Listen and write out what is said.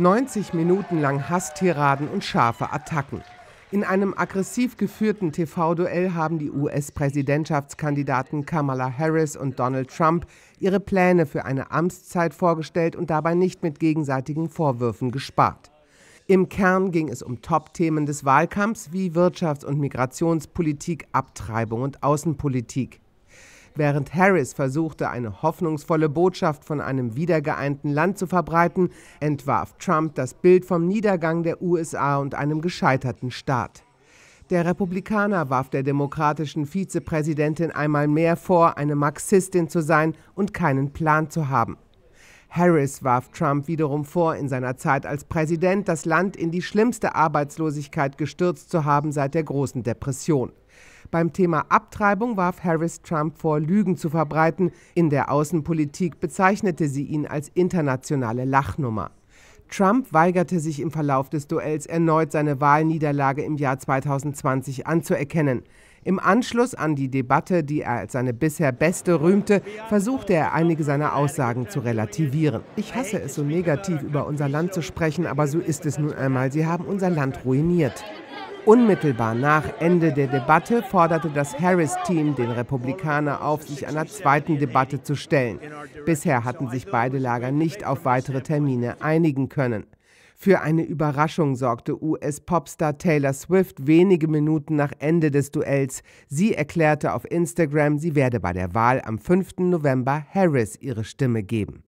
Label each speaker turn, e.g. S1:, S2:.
S1: 90 Minuten lang Hasstiraden und scharfe Attacken. In einem aggressiv geführten TV-Duell haben die US-Präsidentschaftskandidaten Kamala Harris und Donald Trump ihre Pläne für eine Amtszeit vorgestellt und dabei nicht mit gegenseitigen Vorwürfen gespart. Im Kern ging es um Top-Themen des Wahlkampfs wie Wirtschafts- und Migrationspolitik, Abtreibung und Außenpolitik. Während Harris versuchte, eine hoffnungsvolle Botschaft von einem wiedergeeinten Land zu verbreiten, entwarf Trump das Bild vom Niedergang der USA und einem gescheiterten Staat. Der Republikaner warf der demokratischen Vizepräsidentin einmal mehr vor, eine Marxistin zu sein und keinen Plan zu haben. Harris warf Trump wiederum vor, in seiner Zeit als Präsident das Land in die schlimmste Arbeitslosigkeit gestürzt zu haben seit der großen Depression. Beim Thema Abtreibung warf Harris Trump vor, Lügen zu verbreiten. In der Außenpolitik bezeichnete sie ihn als internationale Lachnummer. Trump weigerte sich im Verlauf des Duells erneut, seine Wahlniederlage im Jahr 2020 anzuerkennen. Im Anschluss an die Debatte, die er als seine bisher beste rühmte, versuchte er einige seiner Aussagen zu relativieren. Ich hasse es, so negativ über unser Land zu sprechen, aber so ist es nun einmal. Sie haben unser Land ruiniert. Unmittelbar nach Ende der Debatte forderte das Harris-Team den Republikaner auf, sich einer zweiten Debatte zu stellen. Bisher hatten sich beide Lager nicht auf weitere Termine einigen können. Für eine Überraschung sorgte US-Popstar Taylor Swift wenige Minuten nach Ende des Duells. Sie erklärte auf Instagram, sie werde bei der Wahl am 5. November Harris ihre Stimme geben.